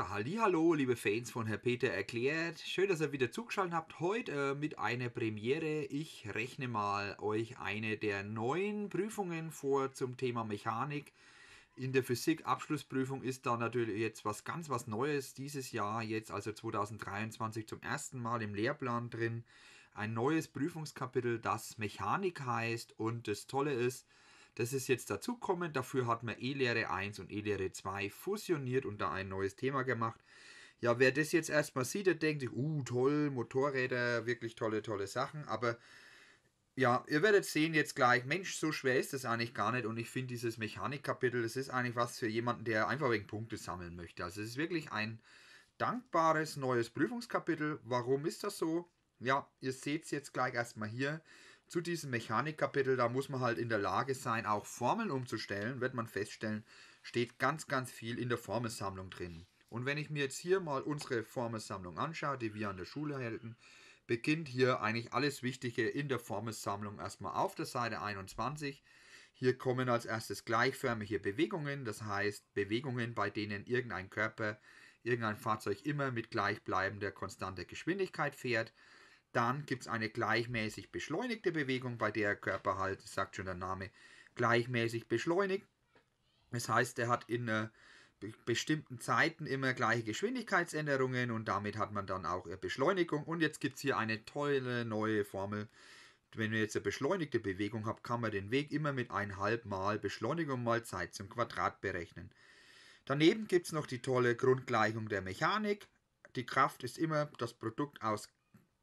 Ja, hallo, liebe Fans von Herr Peter erklärt. Schön, dass ihr wieder zugeschaltet habt. Heute äh, mit einer Premiere. Ich rechne mal euch eine der neuen Prüfungen vor zum Thema Mechanik. In der Physik Abschlussprüfung ist da natürlich jetzt was ganz was Neues dieses Jahr, jetzt also 2023 zum ersten Mal im Lehrplan drin. Ein neues Prüfungskapitel, das Mechanik heißt und das Tolle ist, das ist jetzt dazukommen. Dafür hat man E-Lehre 1 und E-Lehre 2 fusioniert und da ein neues Thema gemacht. Ja, wer das jetzt erstmal sieht, der denkt sich, uh, toll, Motorräder, wirklich tolle, tolle Sachen. Aber ja, ihr werdet sehen jetzt gleich, Mensch, so schwer ist das eigentlich gar nicht. Und ich finde dieses Mechanikkapitel, das ist eigentlich was für jemanden, der einfach wegen Punkte sammeln möchte. Also es ist wirklich ein dankbares neues Prüfungskapitel. Warum ist das so? Ja, ihr seht es jetzt gleich erstmal hier zu diesem Mechanikkapitel, da muss man halt in der Lage sein, auch Formeln umzustellen, wird man feststellen, steht ganz, ganz viel in der Formelsammlung drin. Und wenn ich mir jetzt hier mal unsere Formelsammlung anschaue, die wir an der Schule hielten, beginnt hier eigentlich alles Wichtige in der Formelsammlung erstmal auf der Seite 21. Hier kommen als erstes gleichförmige Bewegungen, das heißt Bewegungen, bei denen irgendein Körper, irgendein Fahrzeug immer mit gleichbleibender konstanter Geschwindigkeit fährt. Dann gibt es eine gleichmäßig beschleunigte Bewegung, bei der Körper halt, sagt schon der Name, gleichmäßig beschleunigt. Das heißt, er hat in äh, bestimmten Zeiten immer gleiche Geschwindigkeitsänderungen und damit hat man dann auch äh, Beschleunigung. Und jetzt gibt es hier eine tolle neue Formel. Wenn wir jetzt eine beschleunigte Bewegung haben, kann man den Weg immer mit einhalb Mal Beschleunigung mal Zeit zum Quadrat berechnen. Daneben gibt es noch die tolle Grundgleichung der Mechanik. Die Kraft ist immer das Produkt aus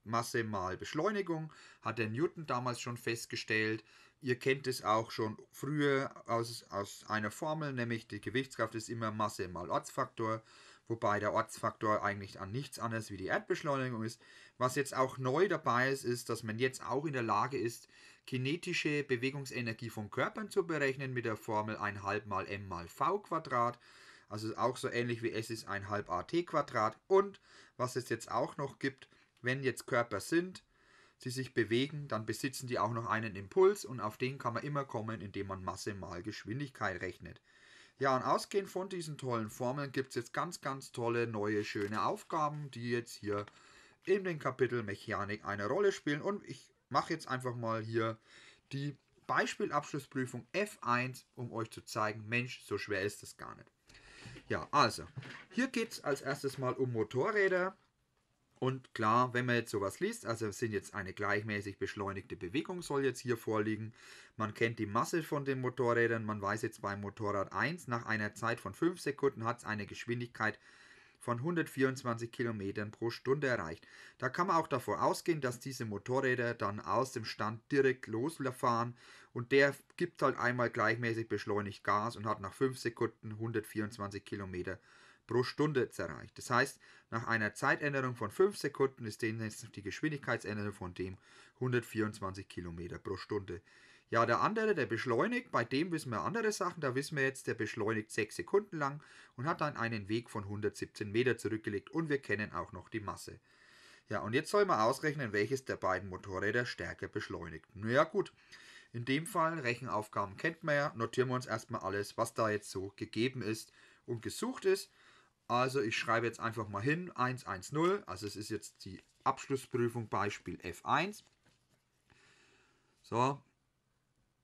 Masse mal Beschleunigung, hat der Newton damals schon festgestellt. Ihr kennt es auch schon früher aus, aus einer Formel, nämlich die Gewichtskraft ist immer Masse mal Ortsfaktor, wobei der Ortsfaktor eigentlich an nichts anderes wie die Erdbeschleunigung ist. Was jetzt auch neu dabei ist, ist, dass man jetzt auch in der Lage ist, kinetische Bewegungsenergie von Körpern zu berechnen mit der Formel 1,5 mal m mal v Quadrat. Also auch so ähnlich wie S ist 1,5 at Quadrat. Und was es jetzt auch noch gibt, wenn jetzt Körper sind, sie sich bewegen, dann besitzen die auch noch einen Impuls und auf den kann man immer kommen, indem man Masse mal Geschwindigkeit rechnet. Ja, und ausgehend von diesen tollen Formeln gibt es jetzt ganz, ganz tolle, neue, schöne Aufgaben, die jetzt hier in dem Kapitel Mechanik eine Rolle spielen. Und ich mache jetzt einfach mal hier die Beispielabschlussprüfung F1, um euch zu zeigen, Mensch, so schwer ist das gar nicht. Ja, also, hier geht es als erstes mal um Motorräder. Und klar, wenn man jetzt sowas liest, also sind jetzt eine gleichmäßig beschleunigte Bewegung soll jetzt hier vorliegen. Man kennt die Masse von den Motorrädern, man weiß jetzt beim Motorrad 1, nach einer Zeit von 5 Sekunden hat es eine Geschwindigkeit von 124 Kilometern pro Stunde erreicht. Da kann man auch davor ausgehen, dass diese Motorräder dann aus dem Stand direkt losfahren und der gibt halt einmal gleichmäßig beschleunigt Gas und hat nach 5 Sekunden 124 Kilometer pro pro Stunde erreicht. Das heißt, nach einer Zeitänderung von 5 Sekunden ist die Geschwindigkeitsänderung von dem 124 Kilometer pro Stunde. Ja, der andere, der beschleunigt, bei dem wissen wir andere Sachen. Da wissen wir jetzt, der beschleunigt 6 Sekunden lang und hat dann einen Weg von 117 Meter zurückgelegt und wir kennen auch noch die Masse. Ja, und jetzt soll man ausrechnen, welches der beiden Motorräder stärker beschleunigt. Naja, gut. In dem Fall, Rechenaufgaben kennt man ja, notieren wir uns erstmal alles, was da jetzt so gegeben ist und gesucht ist. Also ich schreibe jetzt einfach mal hin 110. Also es ist jetzt die Abschlussprüfung Beispiel F1. So,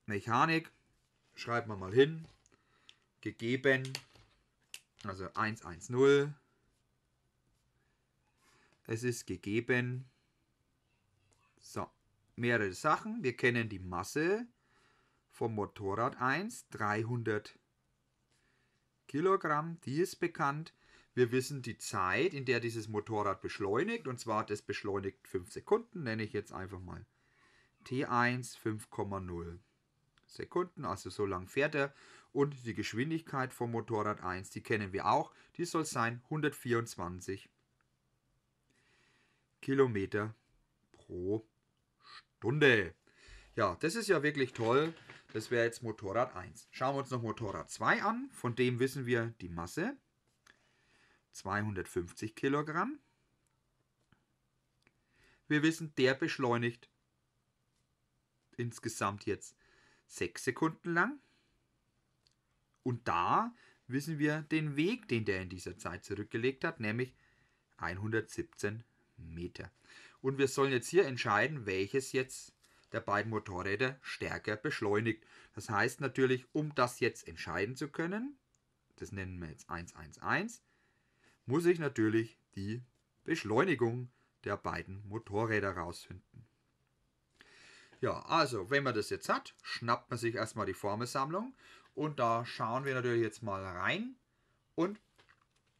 Mechanik, schreiben wir mal hin. Gegeben, also 110. Es ist gegeben. So, mehrere Sachen. Wir kennen die Masse vom Motorrad 1, 300 Kilogramm. Die ist bekannt. Wir wissen die Zeit, in der dieses Motorrad beschleunigt, und zwar das beschleunigt 5 Sekunden, nenne ich jetzt einfach mal T1 5,0 Sekunden, also so lang fährt er. Und die Geschwindigkeit vom Motorrad 1, die kennen wir auch, die soll sein 124 Kilometer pro Stunde. Ja, das ist ja wirklich toll. Das wäre jetzt Motorrad 1. Schauen wir uns noch Motorrad 2 an. Von dem wissen wir die Masse. 250 Kilogramm. Wir wissen, der beschleunigt insgesamt jetzt 6 Sekunden lang. Und da wissen wir den Weg, den der in dieser Zeit zurückgelegt hat, nämlich 117 Meter. Und wir sollen jetzt hier entscheiden, welches jetzt der beiden Motorräder stärker beschleunigt. Das heißt natürlich, um das jetzt entscheiden zu können, das nennen wir jetzt 111, muss ich natürlich die Beschleunigung der beiden Motorräder rausfinden. Ja, also, wenn man das jetzt hat, schnappt man sich erstmal die Formelsammlung und da schauen wir natürlich jetzt mal rein. Und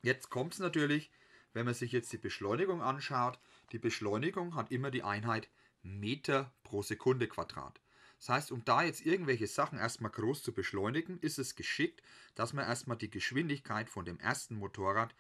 jetzt kommt es natürlich, wenn man sich jetzt die Beschleunigung anschaut, die Beschleunigung hat immer die Einheit Meter pro Sekunde Quadrat. Das heißt, um da jetzt irgendwelche Sachen erstmal groß zu beschleunigen, ist es geschickt, dass man erstmal die Geschwindigkeit von dem ersten Motorrad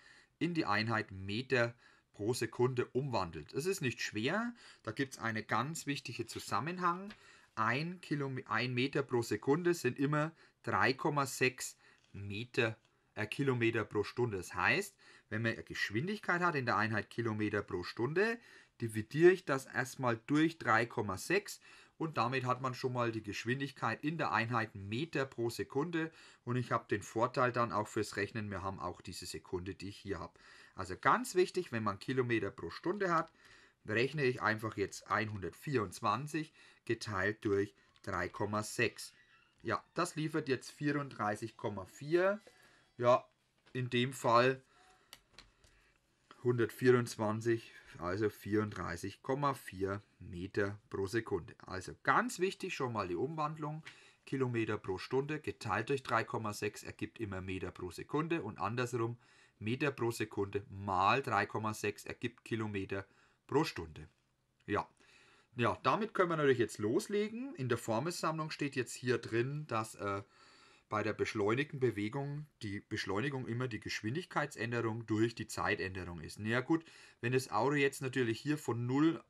in die Einheit Meter pro Sekunde umwandelt. Es ist nicht schwer, da gibt es einen ganz wichtigen Zusammenhang. Ein, Kilome ein Meter pro Sekunde sind immer 3,6 Meter, äh, Kilometer pro Stunde. Das heißt, wenn man eine Geschwindigkeit hat in der Einheit Kilometer pro Stunde, dividiere ich das erstmal durch 3,6 und damit hat man schon mal die Geschwindigkeit in der Einheit Meter pro Sekunde und ich habe den Vorteil dann auch fürs Rechnen, wir haben auch diese Sekunde, die ich hier habe. Also ganz wichtig, wenn man Kilometer pro Stunde hat, rechne ich einfach jetzt 124 geteilt durch 3,6. Ja, das liefert jetzt 34,4. Ja, in dem Fall 124, also 34,4 Meter pro Sekunde. Also ganz wichtig schon mal die Umwandlung. Kilometer pro Stunde geteilt durch 3,6 ergibt immer Meter pro Sekunde und andersrum Meter pro Sekunde mal 3,6 ergibt Kilometer pro Stunde. Ja. ja, damit können wir natürlich jetzt loslegen. In der Formelsammlung steht jetzt hier drin, dass äh, bei der beschleunigten Bewegung die Beschleunigung immer die Geschwindigkeitsänderung durch die Zeitänderung ist. Na ja, gut, wenn das Auto jetzt natürlich hier von 0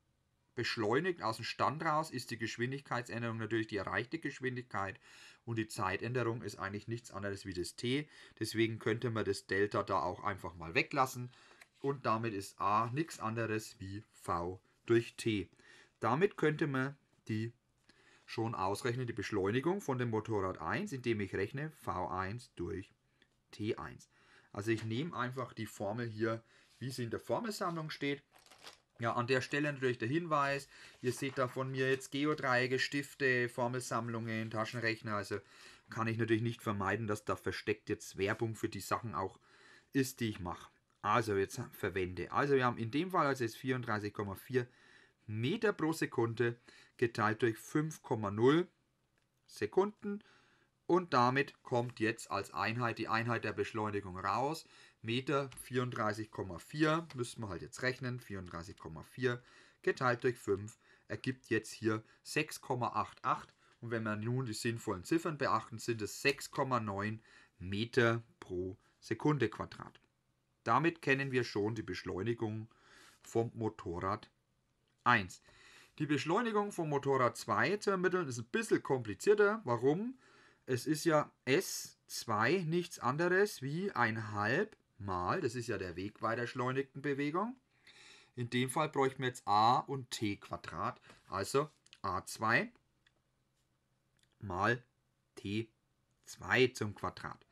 beschleunigt aus dem Stand raus, ist die Geschwindigkeitsänderung natürlich die erreichte Geschwindigkeit und die Zeitänderung ist eigentlich nichts anderes wie das t. Deswegen könnte man das Delta da auch einfach mal weglassen und damit ist a nichts anderes wie v durch t. Damit könnte man die schon ausrechnen die Beschleunigung von dem Motorrad 1, indem ich rechne V1 durch T1. Also ich nehme einfach die Formel hier, wie sie in der Formelsammlung steht. Ja, an der Stelle natürlich der Hinweis, ihr seht da von mir jetzt Geodreiecke, Stifte, Formelsammlungen, Taschenrechner, also kann ich natürlich nicht vermeiden, dass da versteckt jetzt Werbung für die Sachen auch ist, die ich mache. Also jetzt verwende. Also wir haben in dem Fall also jetzt 34,4 Meter pro Sekunde geteilt durch 5,0 Sekunden. Und damit kommt jetzt als Einheit die Einheit der Beschleunigung raus. Meter 34,4 müssen wir halt jetzt rechnen. 34,4 geteilt durch 5 ergibt jetzt hier 6,88. Und wenn wir nun die sinnvollen Ziffern beachten, sind es 6,9 Meter pro Sekunde Quadrat. Damit kennen wir schon die Beschleunigung vom Motorrad 1. Die Beschleunigung vom Motorrad 2 zu ermitteln ist ein bisschen komplizierter. Warum? Es ist ja S2 nichts anderes wie ein halb mal, das ist ja der Weg bei der schleunigten Bewegung. In dem Fall bräuchten wir jetzt a und t Quadrat, also a2 mal t2 zum Quadrat.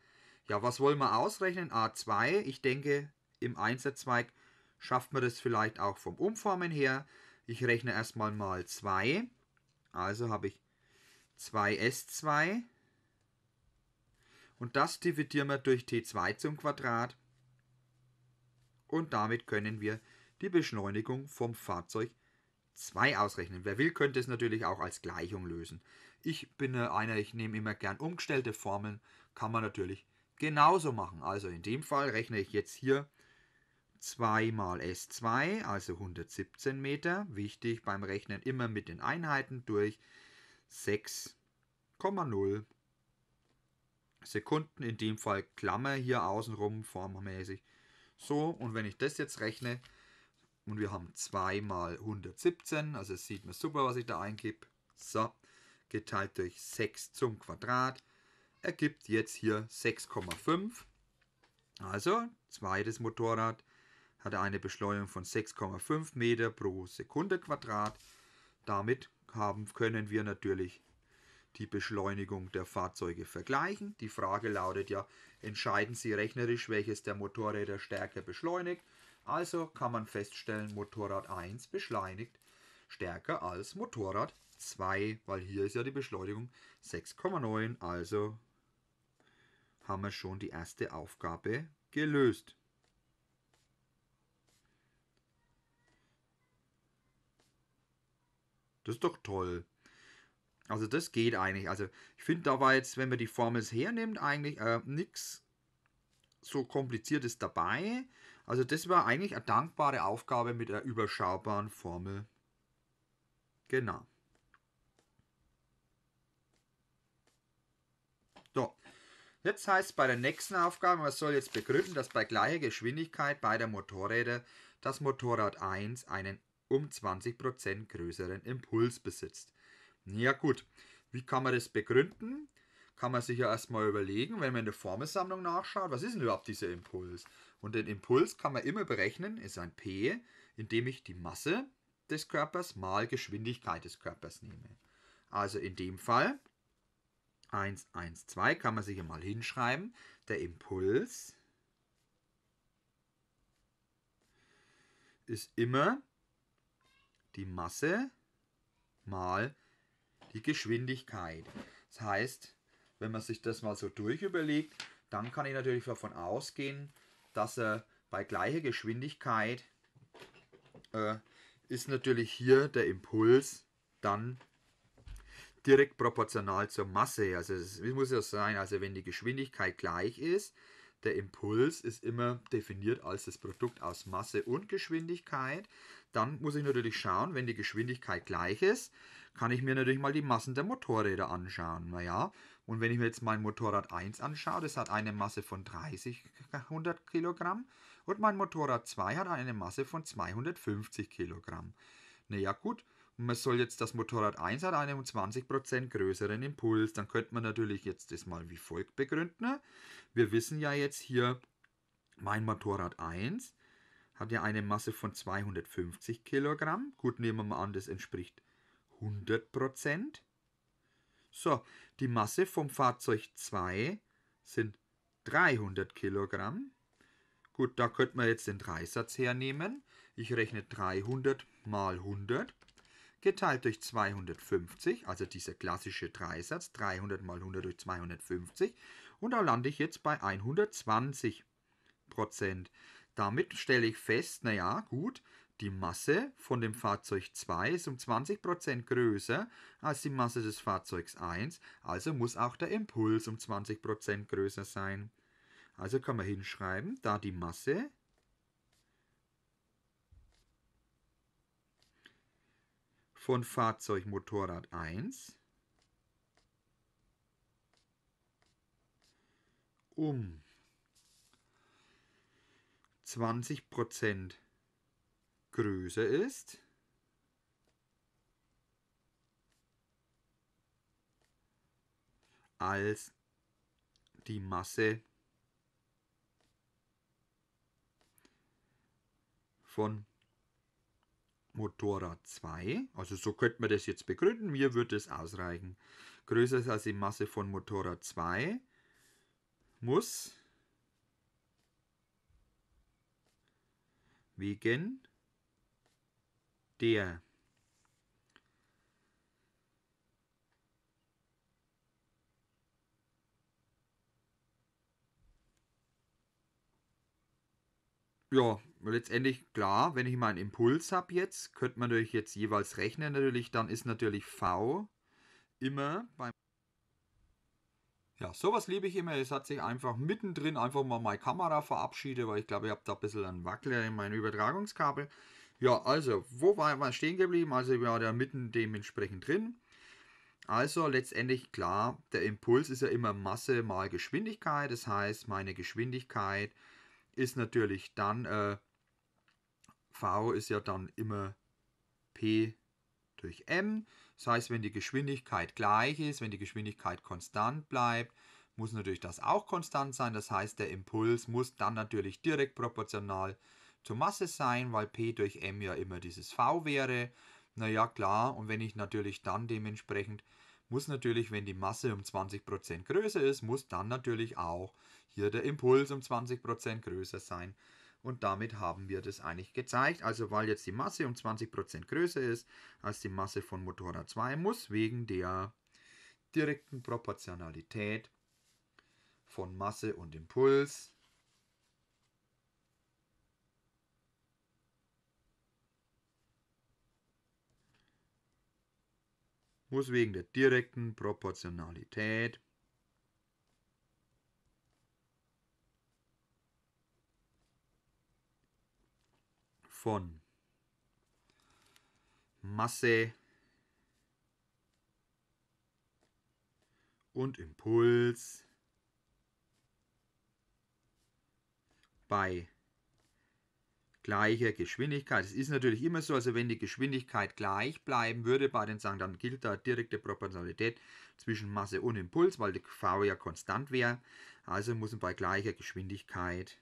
Ja, was wollen wir ausrechnen? a2, ich denke, im Einsetzweig schafft man das vielleicht auch vom Umformen her. Ich rechne erstmal mal 2. Also habe ich 2s2. Und das dividieren wir durch t2 zum Quadrat. Und damit können wir die Beschleunigung vom Fahrzeug 2 ausrechnen. Wer will, könnte es natürlich auch als Gleichung lösen. Ich bin einer, ich nehme immer gern umgestellte Formeln. Kann man natürlich genauso machen. Also in dem Fall rechne ich jetzt hier 2 mal S2, also 117 Meter. Wichtig beim Rechnen immer mit den Einheiten durch. 6,0 Sekunden, in dem Fall Klammer hier außenrum formmäßig. So, und wenn ich das jetzt rechne, und wir haben 2 mal 117, also sieht man super, was ich da eingebe. So, geteilt durch 6 zum Quadrat, ergibt jetzt hier 6,5. Also, zweites Motorrad hat er eine Beschleunigung von 6,5 Meter pro Sekunde Quadrat. Damit haben, können wir natürlich die Beschleunigung der Fahrzeuge vergleichen. Die Frage lautet ja, entscheiden Sie rechnerisch, welches der Motorräder stärker beschleunigt. Also kann man feststellen, Motorrad 1 beschleunigt stärker als Motorrad 2, weil hier ist ja die Beschleunigung 6,9. Also haben wir schon die erste Aufgabe gelöst. Das ist doch toll. Also das geht eigentlich. Also ich finde, da war jetzt, wenn man die Formels hernimmt, eigentlich äh, nichts so kompliziertes dabei. Also das war eigentlich eine dankbare Aufgabe mit einer überschaubaren Formel. Genau. So, jetzt heißt es bei der nächsten Aufgabe, man soll jetzt begründen, dass bei gleicher Geschwindigkeit beider Motorräder das Motorrad 1 einen um 20% größeren Impuls besitzt. Ja gut, wie kann man das begründen? Kann man sich ja erstmal überlegen, wenn man in der Formelsammlung nachschaut, was ist denn überhaupt dieser Impuls? Und den Impuls kann man immer berechnen, ist ein P, indem ich die Masse des Körpers mal Geschwindigkeit des Körpers nehme. Also in dem Fall 1, 1, 2 kann man sich ja mal hinschreiben. Der Impuls ist immer die Masse mal die Geschwindigkeit. Das heißt, wenn man sich das mal so durchüberlegt, dann kann ich natürlich davon ausgehen, dass er äh, bei gleicher Geschwindigkeit äh, ist natürlich hier der Impuls dann direkt proportional zur Masse. Also es muss ja sein, also wenn die Geschwindigkeit gleich ist, der Impuls ist immer definiert als das Produkt aus Masse und Geschwindigkeit. Dann muss ich natürlich schauen, wenn die Geschwindigkeit gleich ist, kann ich mir natürlich mal die Massen der Motorräder anschauen. Naja, und wenn ich mir jetzt mein Motorrad 1 anschaue, das hat eine Masse von 30, 100 Kilogramm und mein Motorrad 2 hat eine Masse von 250 Kilogramm. Naja, gut, man soll jetzt das Motorrad 1 hat einen um 20% größeren Impuls. Dann könnte man natürlich jetzt das mal wie folgt begründen. Wir wissen ja jetzt hier, mein Motorrad 1 hat ja eine Masse von 250 Kilogramm. Gut, nehmen wir mal an, das entspricht 100%. So, die Masse vom Fahrzeug 2 sind 300 Kilogramm. Gut, da könnte man jetzt den Dreisatz hernehmen. Ich rechne 300 mal 100 geteilt durch 250, also dieser klassische Dreisatz, 300 mal 100 durch 250. Und da lande ich jetzt bei 120 Prozent. Damit stelle ich fest, naja, gut, die Masse von dem Fahrzeug 2 ist um 20 Prozent größer als die Masse des Fahrzeugs 1, also muss auch der Impuls um 20 Prozent größer sein. Also kann man hinschreiben, da die Masse von Fahrzeugmotorrad Motorrad 1 um 20% größer ist, als die Masse von Motorrad 2, also so könnte man das jetzt begründen, mir würde es ausreichen. Größer ist als die Masse von Motorrad 2 muss wegen der ja, letztendlich klar, wenn ich mal einen Impuls habe jetzt, könnte man natürlich jetzt jeweils rechnen natürlich, dann ist natürlich V immer beim... Ja, sowas liebe ich immer. Es hat sich einfach mittendrin einfach mal meine Kamera verabschiedet, weil ich glaube, ich habe da ein bisschen einen Wackler in meinem Übertragungskabel. Ja, also, wo war man stehen geblieben? Also, ich war da mitten dementsprechend drin. Also letztendlich klar, der Impuls ist ja immer Masse mal Geschwindigkeit. Das heißt, meine Geschwindigkeit ist natürlich dann äh, v ist ja dann immer p durch m. Das heißt, wenn die Geschwindigkeit gleich ist, wenn die Geschwindigkeit konstant bleibt, muss natürlich das auch konstant sein. Das heißt, der Impuls muss dann natürlich direkt proportional zur Masse sein, weil p durch m ja immer dieses v wäre. Naja, klar, und wenn ich natürlich dann dementsprechend, muss natürlich, wenn die Masse um 20% größer ist, muss dann natürlich auch hier der Impuls um 20% größer sein. Und damit haben wir das eigentlich gezeigt. Also weil jetzt die Masse um 20% größer ist als die Masse von Motorrad 2, muss wegen der direkten Proportionalität von Masse und Impuls muss wegen der direkten Proportionalität von Masse und Impuls bei gleicher Geschwindigkeit. Es ist natürlich immer so, also wenn die Geschwindigkeit gleich bleiben würde bei den Sachen, dann gilt da direkte Proportionalität zwischen Masse und Impuls, weil die V ja konstant wäre. Also muss man bei gleicher Geschwindigkeit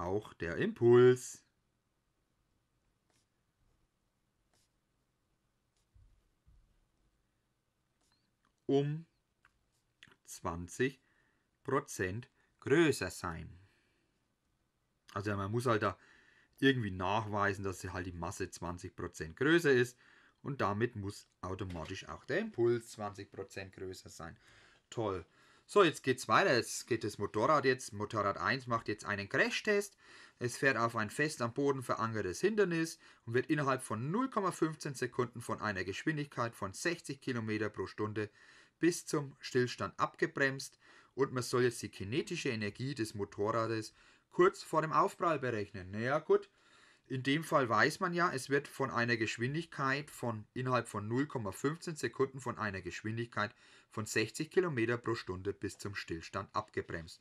auch der Impuls. um 20 größer sein. Also man muss halt da irgendwie nachweisen, dass halt die Masse 20 größer ist und damit muss automatisch auch der Impuls 20 größer sein. Toll. So, jetzt geht's weiter. Jetzt geht das Motorrad jetzt. Motorrad 1 macht jetzt einen Crashtest. Es fährt auf ein fest am Boden verankertes Hindernis und wird innerhalb von 0,15 Sekunden von einer Geschwindigkeit von 60 km pro Stunde bis zum Stillstand abgebremst und man soll jetzt die kinetische Energie des Motorrades kurz vor dem Aufprall berechnen. Naja, gut, in dem Fall weiß man ja, es wird von einer Geschwindigkeit von innerhalb von 0,15 Sekunden von einer Geschwindigkeit von 60 km pro Stunde bis zum Stillstand abgebremst.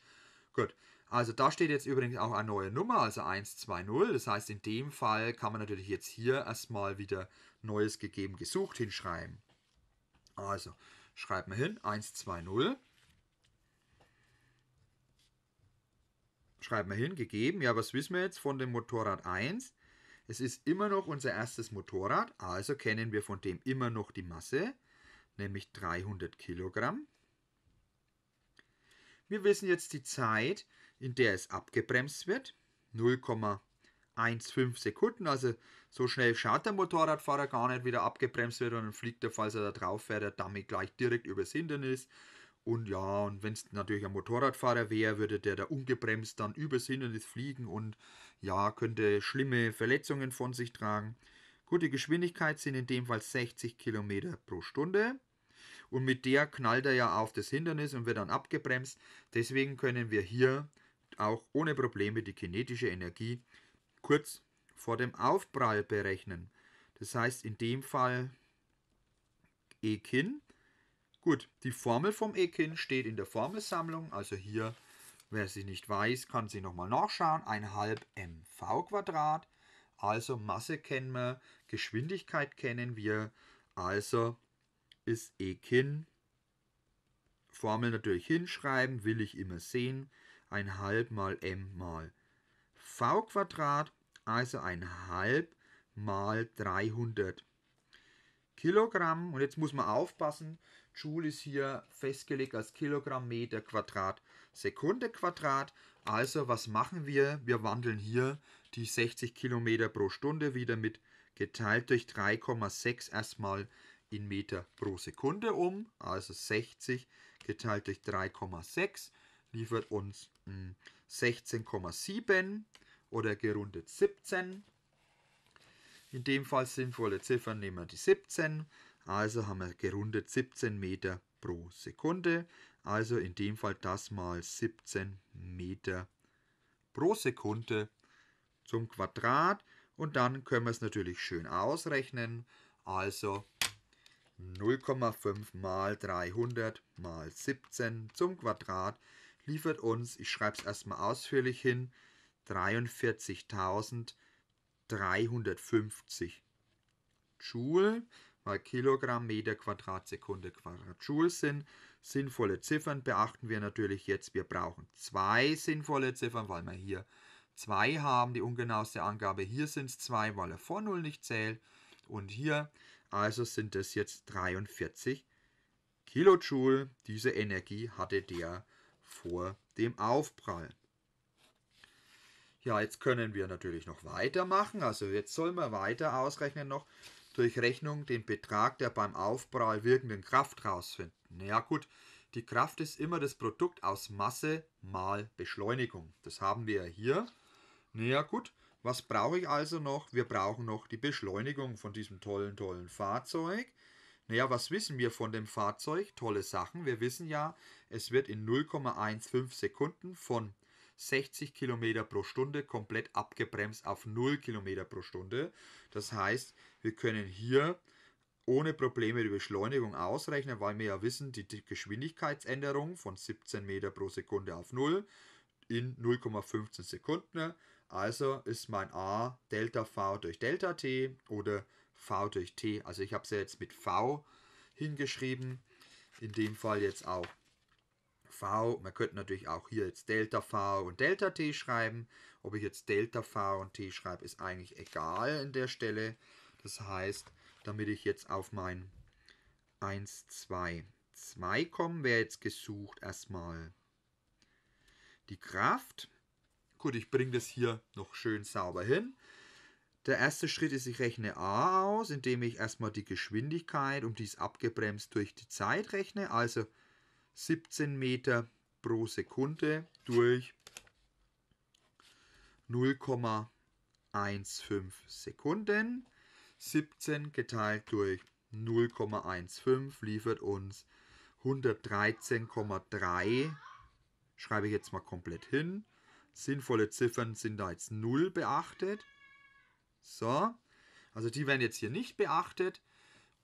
Gut, also da steht jetzt übrigens auch eine neue Nummer, also 120. Das heißt, in dem Fall kann man natürlich jetzt hier erstmal wieder Neues gegeben gesucht hinschreiben. Also, schreiben wir hin, 120. Schreiben wir hin, gegeben. Ja, was wissen wir jetzt von dem Motorrad 1? Es ist immer noch unser erstes Motorrad, also kennen wir von dem immer noch die Masse, nämlich 300 Kilogramm. Wir wissen jetzt die Zeit, in der es abgebremst wird, 0,15 Sekunden, also so schnell schaut der Motorradfahrer gar nicht, wie der abgebremst wird und dann fliegt er, falls er da drauf fährt, der Dummy gleich direkt übers Hindernis und ja, und wenn es natürlich ein Motorradfahrer wäre, würde der da ungebremst dann übers Hindernis fliegen und ja, könnte schlimme Verletzungen von sich tragen. Gute Geschwindigkeit sind in dem Fall 60 Kilometer pro Stunde. Und mit der knallt er ja auf das Hindernis und wird dann abgebremst. Deswegen können wir hier auch ohne Probleme die kinetische Energie kurz vor dem Aufprall berechnen. Das heißt in dem Fall E kin Gut, die Formel vom Ekin steht in der Formelsammlung, also hier, wer sie nicht weiß, kann sie nochmal nachschauen. Ein halb mv Quadrat, also Masse kennen wir, Geschwindigkeit kennen wir, also ist Ekin, Formel natürlich hinschreiben, will ich immer sehen, Ein halb mal m mal v Quadrat, also halb mal 300 Kilogramm. Und jetzt muss man aufpassen, Joule ist hier festgelegt als Kilogramm Meter Quadrat Sekunde Quadrat. Also was machen wir? Wir wandeln hier die 60 Kilometer pro Stunde wieder mit geteilt durch 3,6 erstmal in Meter pro Sekunde um. Also 60 geteilt durch 3,6 liefert uns 16,7 hm, oder gerundet 17. In dem Fall sinnvolle Ziffern nehmen wir die 17. Also haben wir gerundet 17 Meter pro Sekunde. Also in dem Fall das mal 17 Meter pro Sekunde zum Quadrat. Und dann können wir es natürlich schön ausrechnen. Also 0,5 mal 300 mal 17 zum Quadrat liefert uns, ich schreibe es erstmal ausführlich hin, 43.350 Joule. Kilogramm Meter Quadratsekunde Quadratjoule sind. Sinnvolle Ziffern beachten wir natürlich jetzt. Wir brauchen zwei sinnvolle Ziffern, weil wir hier zwei haben, die ungenaueste Angabe. Hier sind es zwei, weil er vor Null nicht zählt. Und hier, also sind es jetzt 43 Kilojoule. Diese Energie hatte der vor dem Aufprall. Ja, jetzt können wir natürlich noch weitermachen. Also jetzt sollen wir weiter ausrechnen noch, durch Rechnung den Betrag der beim Aufprall wirkenden Kraft rausfinden. Ja gut, die Kraft ist immer das Produkt aus Masse mal Beschleunigung. Das haben wir ja hier. Naja gut, was brauche ich also noch? Wir brauchen noch die Beschleunigung von diesem tollen, tollen Fahrzeug. Naja, was wissen wir von dem Fahrzeug? Tolle Sachen. Wir wissen ja, es wird in 0,15 Sekunden von 60 km pro Stunde komplett abgebremst auf 0 km pro Stunde. Das heißt, wir können hier ohne Probleme die Beschleunigung ausrechnen, weil wir ja wissen, die Geschwindigkeitsänderung von 17 m pro Sekunde auf 0 in 0,15 Sekunden. Also ist mein A Delta V durch Delta T oder V durch T. Also ich habe es ja jetzt mit V hingeschrieben. In dem Fall jetzt auch V. Man könnte natürlich auch hier jetzt Delta V und Delta T schreiben. Ob ich jetzt Delta V und T schreibe, ist eigentlich egal an der Stelle. Das heißt, damit ich jetzt auf mein 1, 2, 2 komme, wäre jetzt gesucht erstmal die Kraft. Gut, ich bringe das hier noch schön sauber hin. Der erste Schritt ist, ich rechne A aus, indem ich erstmal die Geschwindigkeit, um die es abgebremst durch die Zeit rechne. Also 17 Meter pro Sekunde durch 0,15 Sekunden. 17 geteilt durch 0,15 liefert uns 113,3. Schreibe ich jetzt mal komplett hin. Sinnvolle Ziffern sind da jetzt 0 beachtet. So, also die werden jetzt hier nicht beachtet.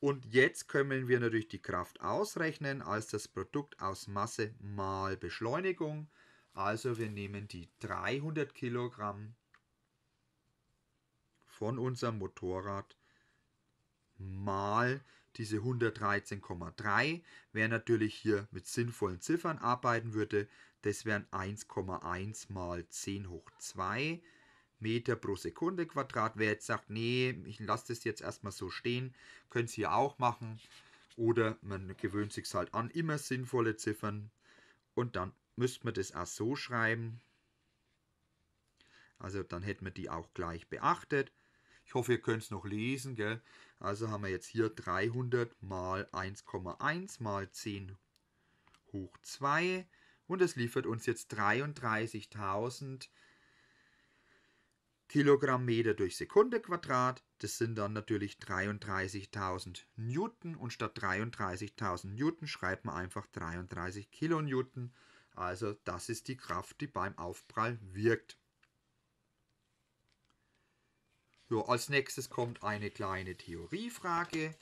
Und jetzt können wir natürlich die Kraft ausrechnen als das Produkt aus Masse mal Beschleunigung. Also wir nehmen die 300 Kilogramm von unserem Motorrad mal diese 113,3. Wer natürlich hier mit sinnvollen Ziffern arbeiten würde, das wären 1,1 mal 10 hoch 2 Meter pro Sekunde Quadrat. Wer jetzt sagt, nee, ich lasse das jetzt erstmal so stehen, könnt ihr auch machen. Oder man gewöhnt sich halt an, immer sinnvolle Ziffern. Und dann müsste man das auch so schreiben. Also dann hätten wir die auch gleich beachtet. Ich hoffe, ihr könnt es noch lesen. Gell? Also haben wir jetzt hier 300 mal 1,1 mal 10 hoch 2. Und das liefert uns jetzt 33.000. Kilogramm Meter durch Sekunde Quadrat. Das sind dann natürlich 33.000 Newton und statt 33.000 Newton schreibt man einfach 33 Kilonewton. Also das ist die Kraft, die beim Aufprall wirkt. Jo, als nächstes kommt eine kleine Theoriefrage.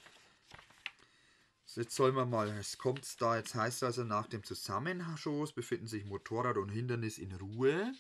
Jetzt sollen wir mal, es kommt da, jetzt heißt es also, nach dem Zusammenstoß befinden sich Motorrad und Hindernis in Ruhe.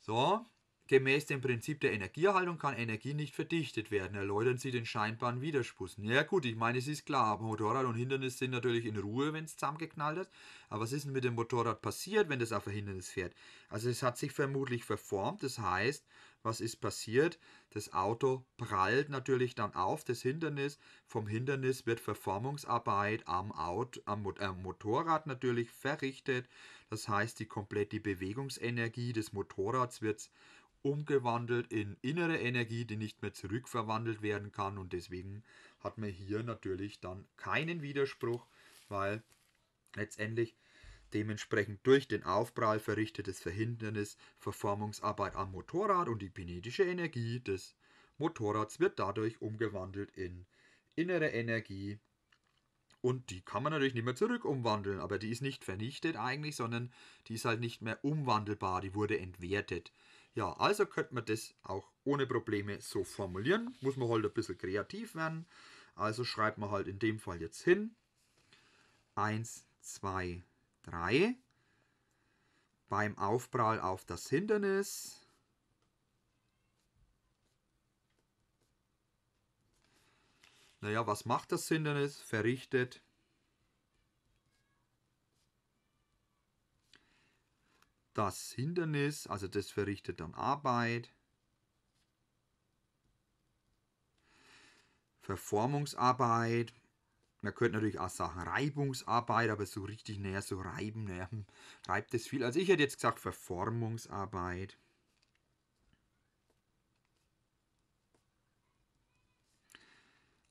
So, Gemäß dem Prinzip der Energieerhaltung kann Energie nicht verdichtet werden, erläutern sie den scheinbaren Widerspruch. ja, gut, ich meine, es ist klar, Motorrad und Hindernis sind natürlich in Ruhe, wenn es zusammengeknallt ist. Aber was ist denn mit dem Motorrad passiert, wenn das auf ein Hindernis fährt? Also es hat sich vermutlich verformt, das heißt, was ist passiert? Das Auto prallt natürlich dann auf das Hindernis. Vom Hindernis wird Verformungsarbeit am, Auto, am, Motorrad natürlich verrichtet. Das heißt, die komplette Bewegungsenergie des Motorrads wird umgewandelt in innere Energie, die nicht mehr zurückverwandelt werden kann. Und deswegen hat man hier natürlich dann keinen Widerspruch, weil letztendlich dementsprechend durch den Aufprall verrichtetes Verhindernis Verformungsarbeit am Motorrad und die kinetische Energie des Motorrads wird dadurch umgewandelt in innere Energie. Und die kann man natürlich nicht mehr zurück umwandeln, aber die ist nicht vernichtet eigentlich, sondern die ist halt nicht mehr umwandelbar, die wurde entwertet. Ja, also könnte man das auch ohne Probleme so formulieren. Muss man halt ein bisschen kreativ werden. Also schreibt man halt in dem Fall jetzt hin. 1, 2, 3. Beim Aufprall auf das Hindernis. Naja, was macht das Hindernis? Verrichtet das Hindernis, also das verrichtet dann Arbeit. Verformungsarbeit. Man könnte natürlich auch sagen Reibungsarbeit, aber so richtig, näher so reiben, naja, reibt es viel. Also ich hätte jetzt gesagt Verformungsarbeit.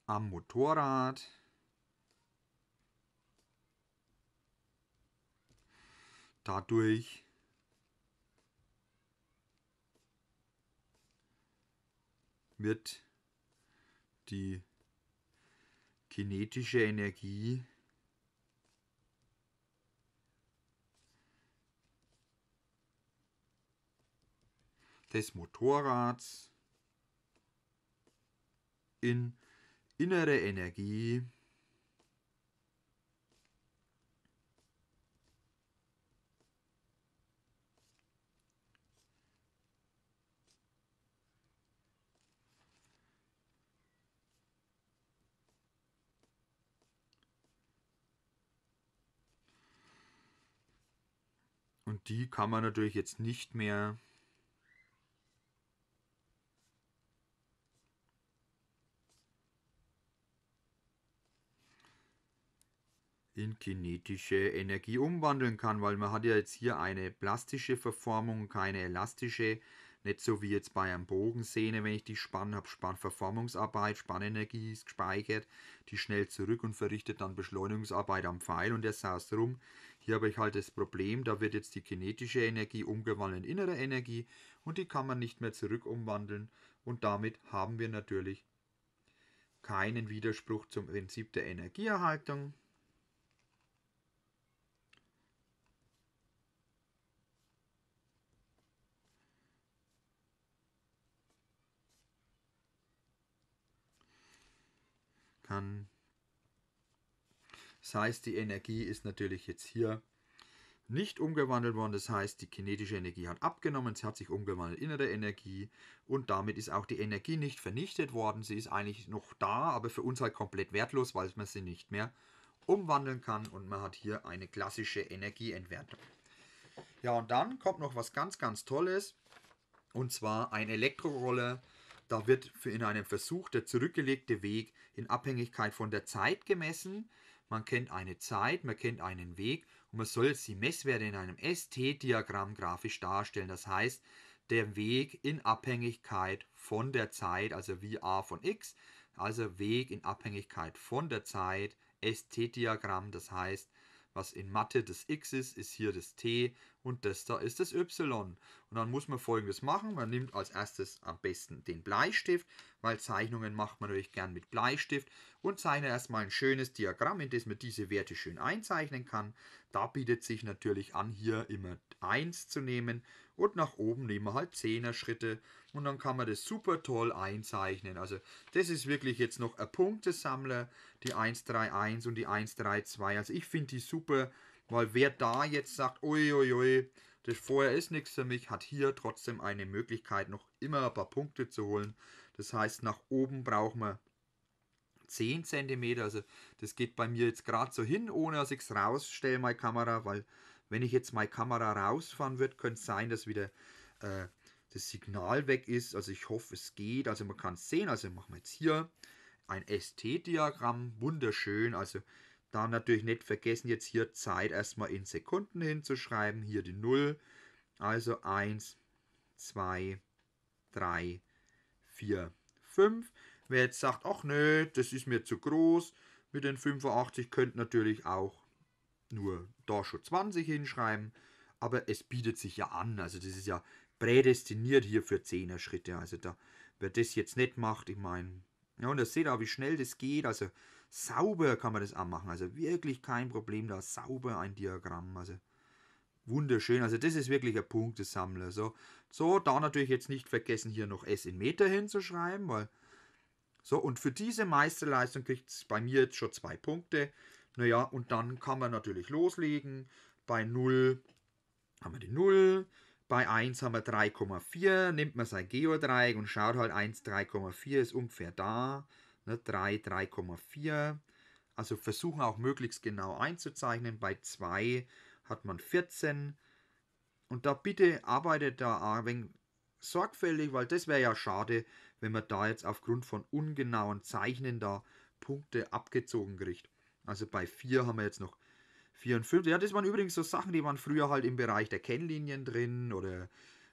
Am Motorrad. Dadurch wird die kinetische Energie des Motorrads in innere Energie Und die kann man natürlich jetzt nicht mehr in kinetische Energie umwandeln kann, weil man hat ja jetzt hier eine plastische Verformung, keine elastische, nicht so wie jetzt bei einem Bogensehne, wenn ich die spann habe, Spannverformungsarbeit, Spannenergie ist gespeichert, die schnell zurück und verrichtet dann Beschleunigungsarbeit am Pfeil und der saß rum. Hier habe ich halt das Problem, da wird jetzt die kinetische Energie umgewandelt in innere Energie und die kann man nicht mehr zurück umwandeln und damit haben wir natürlich keinen Widerspruch zum Prinzip der Energieerhaltung. Kann das heißt, die Energie ist natürlich jetzt hier nicht umgewandelt worden. Das heißt, die kinetische Energie hat abgenommen, sie hat sich umgewandelt in innere Energie und damit ist auch die Energie nicht vernichtet worden. Sie ist eigentlich noch da, aber für uns halt komplett wertlos, weil man sie nicht mehr umwandeln kann und man hat hier eine klassische Energieentwertung. Ja, und dann kommt noch was ganz, ganz Tolles und zwar ein Elektroroller. Da wird in einem Versuch der zurückgelegte Weg in Abhängigkeit von der Zeit gemessen man kennt eine Zeit, man kennt einen Weg und man soll jetzt die Messwerte in einem ST-Diagramm grafisch darstellen. Das heißt, der Weg in Abhängigkeit von der Zeit, also wie a von x, also Weg in Abhängigkeit von der Zeit, ST-Diagramm, das heißt was in Mathe das x ist, ist hier das t und das da ist das y. Und dann muss man folgendes machen. Man nimmt als erstes am besten den Bleistift, weil Zeichnungen macht man natürlich gern mit Bleistift und zeichnet erstmal ein schönes Diagramm, in das man diese Werte schön einzeichnen kann. Da bietet sich natürlich an, hier immer 1 zu nehmen und nach oben nehmen wir halt 10er Schritte und dann kann man das super toll einzeichnen. Also das ist wirklich jetzt noch ein Punktesammler, die 131 und die 132. Also ich finde die super, weil wer da jetzt sagt, uiuiui, das vorher ist nichts für mich, hat hier trotzdem eine Möglichkeit, noch immer ein paar Punkte zu holen. Das heißt, nach oben braucht man 10 cm. Also das geht bei mir jetzt gerade so hin, ohne dass ich es rausstelle, meine Kamera, weil wenn ich jetzt meine Kamera rausfahren würde, könnte es sein, dass wieder... Äh, das Signal weg ist. Also ich hoffe, es geht. Also man kann es sehen. Also machen wir jetzt hier ein ST-Diagramm. Wunderschön. Also da natürlich nicht vergessen, jetzt hier Zeit erstmal in Sekunden hinzuschreiben. Hier die 0. Also 1, 2, 3, 4, 5. Wer jetzt sagt, ach nö, das ist mir zu groß mit den 85, könnte natürlich auch nur da schon 20 hinschreiben. Aber es bietet sich ja an. Also das ist ja prädestiniert hier für 10er schritte Also da, wer das jetzt nicht macht, ich meine, ja, und ihr seht auch, wie schnell das geht. Also sauber kann man das auch machen. Also wirklich kein Problem da. Sauber ein Diagramm. Also wunderschön. Also das ist wirklich ein Punktesammler. So, so da natürlich jetzt nicht vergessen, hier noch S in Meter hinzuschreiben, weil. So, und für diese Meisterleistung kriegt es bei mir jetzt schon zwei Punkte. Naja, und dann kann man natürlich loslegen. Bei 0 haben wir die 0. Bei 1 haben wir 3,4, nimmt man sein Geodreieck und schaut halt 1, 3,4 ist ungefähr da. Ne, 3, 3,4. Also versuchen auch möglichst genau einzuzeichnen. Bei 2 hat man 14. Und da bitte arbeitet da ein wenig sorgfältig, weil das wäre ja schade, wenn man da jetzt aufgrund von ungenauen Zeichnen da Punkte abgezogen kriegt. Also bei 4 haben wir jetzt noch 54. Ja, das waren übrigens so Sachen, die waren früher halt im Bereich der Kennlinien drin oder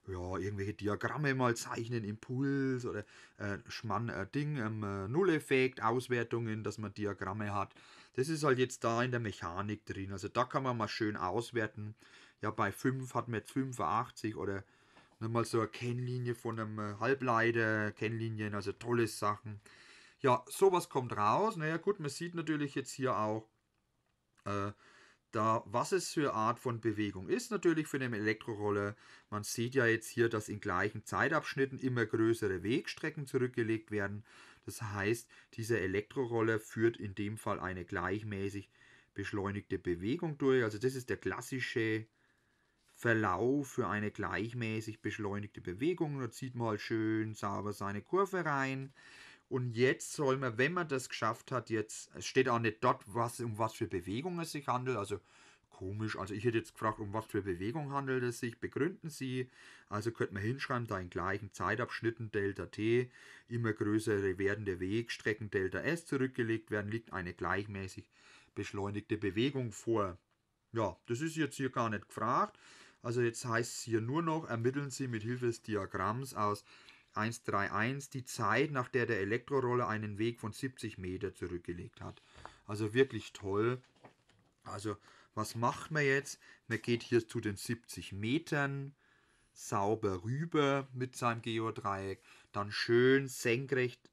ja, irgendwelche Diagramme mal zeichnen, Impuls oder äh, Schmann, äh, Ding, ähm, äh, Nulleffekt, Auswertungen, dass man Diagramme hat. Das ist halt jetzt da in der Mechanik drin. Also da kann man mal schön auswerten. Ja, bei 5 hat man jetzt 85 oder nochmal so eine Kennlinie von einem äh, Halbleiter, Kennlinien, also tolle Sachen. Ja, sowas kommt raus. Naja, gut, man sieht natürlich jetzt hier auch, äh, da, was es für Art von Bewegung ist, natürlich für einen Elektroroller. Man sieht ja jetzt hier, dass in gleichen Zeitabschnitten immer größere Wegstrecken zurückgelegt werden. Das heißt, dieser Elektroroller führt in dem Fall eine gleichmäßig beschleunigte Bewegung durch. Also das ist der klassische Verlauf für eine gleichmäßig beschleunigte Bewegung. Da zieht man halt schön sauber seine Kurve rein. Und jetzt soll man, wenn man das geschafft hat, jetzt, es steht auch nicht dort, was, um was für Bewegung es sich handelt, also komisch, also ich hätte jetzt gefragt, um was für Bewegung handelt es sich, begründen Sie, also könnte man hinschreiben, da in gleichen Zeitabschnitten Delta T immer größere werdende Wegstrecken Delta S zurückgelegt werden, liegt eine gleichmäßig beschleunigte Bewegung vor. Ja, das ist jetzt hier gar nicht gefragt. Also jetzt heißt es hier nur noch, ermitteln Sie mit Hilfe des Diagramms aus 1.31 die Zeit, nach der der Elektroroller einen Weg von 70 Meter zurückgelegt hat. Also wirklich toll. Also was macht man jetzt? Man geht hier zu den 70 Metern sauber rüber mit seinem Geodreieck, dann schön senkrecht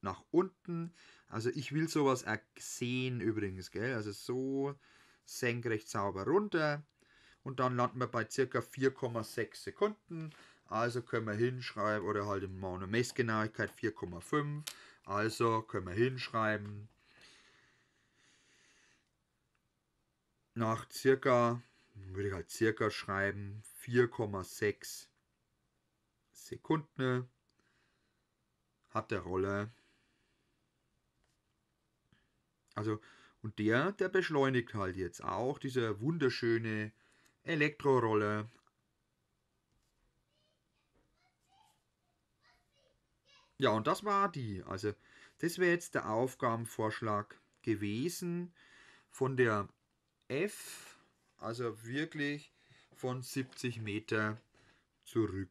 nach unten. Also ich will sowas sehen übrigens, gell? Also so senkrecht sauber runter und dann landen wir bei circa 4,6 Sekunden. Also können wir hinschreiben, oder halt in einer Messgenauigkeit 4,5. Also können wir hinschreiben, nach circa, würde ich halt circa schreiben, 4,6 Sekunden hat der Roller. Also, und der, der beschleunigt halt jetzt auch, dieser wunderschöne Elektroroller Ja, und das war die. Also, das wäre jetzt der Aufgabenvorschlag gewesen von der F, also wirklich von 70 Meter zurück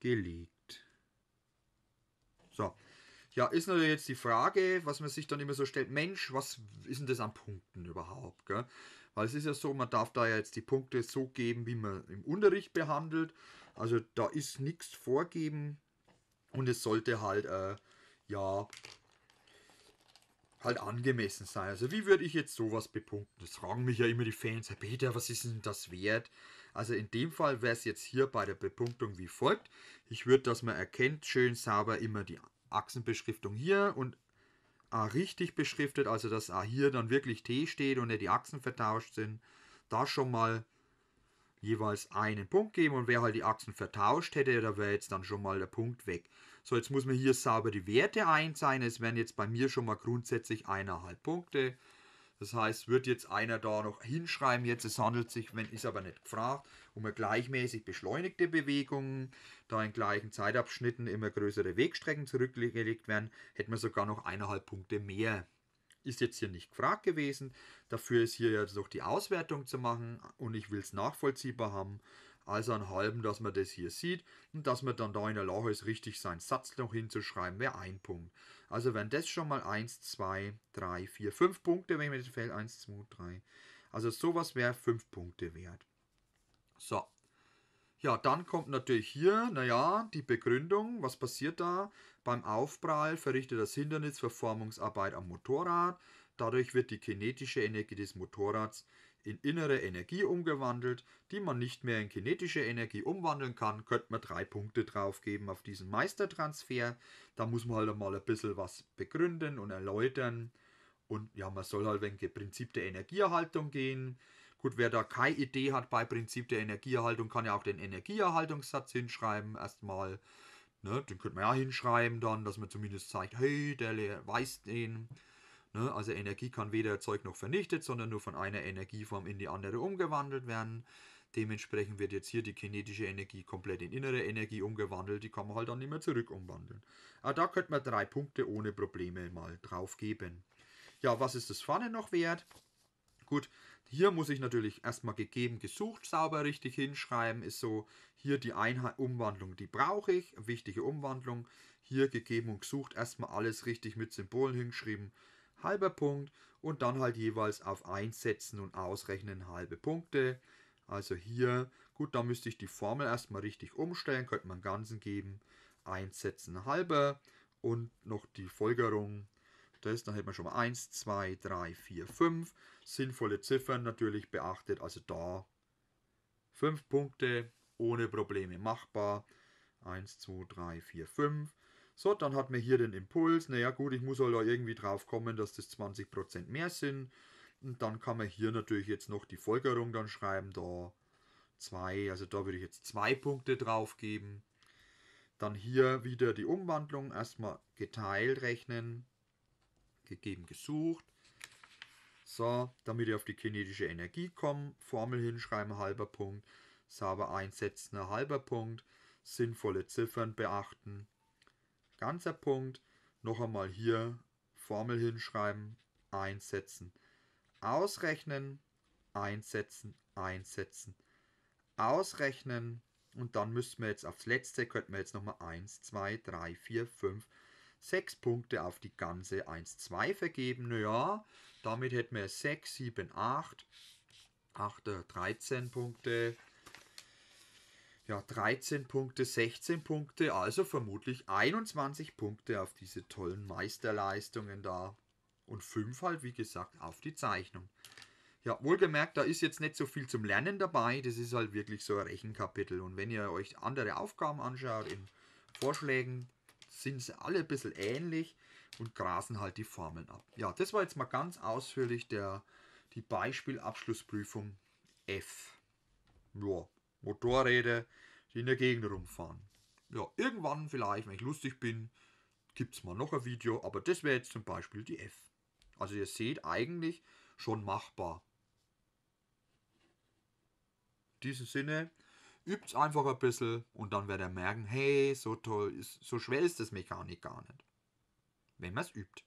gelegt. So. Ja, ist natürlich jetzt die Frage, was man sich dann immer so stellt, Mensch, was ist denn das an Punkten überhaupt? Gell? Weil es ist ja so, man darf da ja jetzt die Punkte so geben, wie man im Unterricht behandelt. Also da ist nichts vorgeben und es sollte halt, äh, ja, halt angemessen sein. Also wie würde ich jetzt sowas bepunkten? Das fragen mich ja immer die Fans, Herr Peter, was ist denn das wert? Also in dem Fall wäre es jetzt hier bei der Bepunktung wie folgt. Ich würde, dass man erkennt, schön sauber immer die Achsenbeschriftung hier und A richtig beschriftet, also dass A hier dann wirklich T steht und nicht die Achsen vertauscht sind. Da schon mal jeweils einen Punkt geben und wer halt die Achsen vertauscht hätte, da wäre jetzt dann schon mal der Punkt weg. So, jetzt muss man hier sauber die Werte einzeigen. Es wären jetzt bei mir schon mal grundsätzlich eineinhalb Punkte. Das heißt, wird jetzt einer da noch hinschreiben, jetzt es handelt sich, wenn ist aber nicht gefragt, um eine gleichmäßig beschleunigte Bewegung, da in gleichen Zeitabschnitten immer größere Wegstrecken zurückgelegt werden, hätten wir sogar noch eineinhalb Punkte mehr ist jetzt hier nicht gefragt gewesen. Dafür ist hier jetzt noch die Auswertung zu machen und ich will es nachvollziehbar haben. Also einen halben, dass man das hier sieht und dass man dann da in der Lage ist, richtig seinen Satz noch hinzuschreiben, wäre ein Punkt. Also wären das schon mal 1, 2, 3, 4, 5 Punkte, wenn ich mir das fällt. 1, 2, 3. Also sowas wäre 5 Punkte wert. So, ja, dann kommt natürlich hier, naja, die Begründung, was passiert da? Beim Aufprall verrichtet das Hindernis Verformungsarbeit am Motorrad. Dadurch wird die kinetische Energie des Motorrads in innere Energie umgewandelt, die man nicht mehr in kinetische Energie umwandeln kann, könnte man drei Punkte draufgeben auf diesen Meistertransfer. Da muss man halt mal ein bisschen was begründen und erläutern. Und ja, man soll halt wegen Prinzip der Energieerhaltung gehen. Gut, wer da keine Idee hat bei Prinzip der Energieerhaltung, kann ja auch den Energieerhaltungssatz hinschreiben erstmal. Ne, den könnte man ja hinschreiben dann, dass man zumindest zeigt, hey, der weiß den. Ne, also Energie kann weder erzeugt noch vernichtet, sondern nur von einer Energieform in die andere umgewandelt werden. Dementsprechend wird jetzt hier die kinetische Energie komplett in innere Energie umgewandelt. Die kann man halt dann nicht mehr zurück umwandeln. Aber ah, da könnte man drei Punkte ohne Probleme mal drauf geben. Ja, was ist das Pfanne noch wert? Gut, hier muss ich natürlich erstmal gegeben gesucht sauber richtig hinschreiben, ist so hier die Einheit Umwandlung, die brauche ich, wichtige Umwandlung. Hier gegeben und gesucht erstmal alles richtig mit Symbolen hingeschrieben, halber Punkt und dann halt jeweils auf einsetzen und ausrechnen halbe Punkte. Also hier, gut, da müsste ich die Formel erstmal richtig umstellen, könnte man Ganzen geben, einsetzen halber und noch die Folgerung das, dann hätten wir schon mal 1, 2, 3, 4, 5. Sinnvolle Ziffern natürlich beachtet, also da 5 Punkte, ohne Probleme machbar. 1, 2, 3, 4, 5. So, dann hat man hier den Impuls. Naja gut, ich muss halt auch irgendwie drauf kommen, dass das 20% mehr sind. Und dann kann man hier natürlich jetzt noch die Folgerung dann schreiben, da 2, also da würde ich jetzt 2 Punkte drauf geben. Dann hier wieder die Umwandlung, erstmal geteilt rechnen gegeben gesucht. So, damit ihr auf die kinetische Energie kommt, Formel hinschreiben, halber Punkt, sauber einsetzen, halber Punkt, sinnvolle Ziffern beachten, ganzer Punkt, noch einmal hier Formel hinschreiben, einsetzen, ausrechnen, einsetzen, einsetzen, ausrechnen und dann müssten wir jetzt aufs letzte, könnten wir jetzt nochmal 1, 2, 3, 4, 5, sechs Punkte auf die ganze 1-2 vergeben. Naja, damit hätten wir 6, 7, 8, 8, 13 Punkte. Ja, 13 Punkte, 16 Punkte, also vermutlich 21 Punkte auf diese tollen Meisterleistungen da. Und 5 halt, wie gesagt, auf die Zeichnung. Ja, wohlgemerkt, da ist jetzt nicht so viel zum Lernen dabei. Das ist halt wirklich so ein Rechenkapitel. Und wenn ihr euch andere Aufgaben anschaut in Vorschlägen, sind sie alle ein bisschen ähnlich und grasen halt die Formeln ab. Ja, das war jetzt mal ganz ausführlich der, die Beispielabschlussprüfung F. Ja, Motorräder, die in der Gegend rumfahren. Ja, irgendwann vielleicht, wenn ich lustig bin, gibt es mal noch ein Video, aber das wäre jetzt zum Beispiel die F. Also ihr seht eigentlich schon machbar. In diesem Sinne, übt's einfach ein bisschen und dann werdet ihr merken, hey, so toll, ist, so schwer ist das Mechanik gar nicht. Wenn man es übt.